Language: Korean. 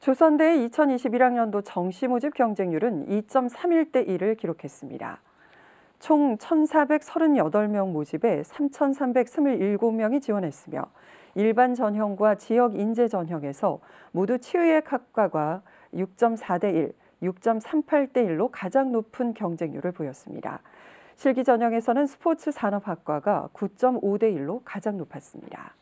조선대의 2021학년도 정시모집 경쟁률은 2.31대 1을 기록했습니다. 총 1,438명 모집에 3,327명이 지원했으며 일반 전형과 지역 인재 전형에서 모두 치의학 학과가 6.4대 1, 6.38대 1로 가장 높은 경쟁률을 보였습니다. 실기 전형에서는 스포츠 산업학과가 9.5대 1로 가장 높았습니다.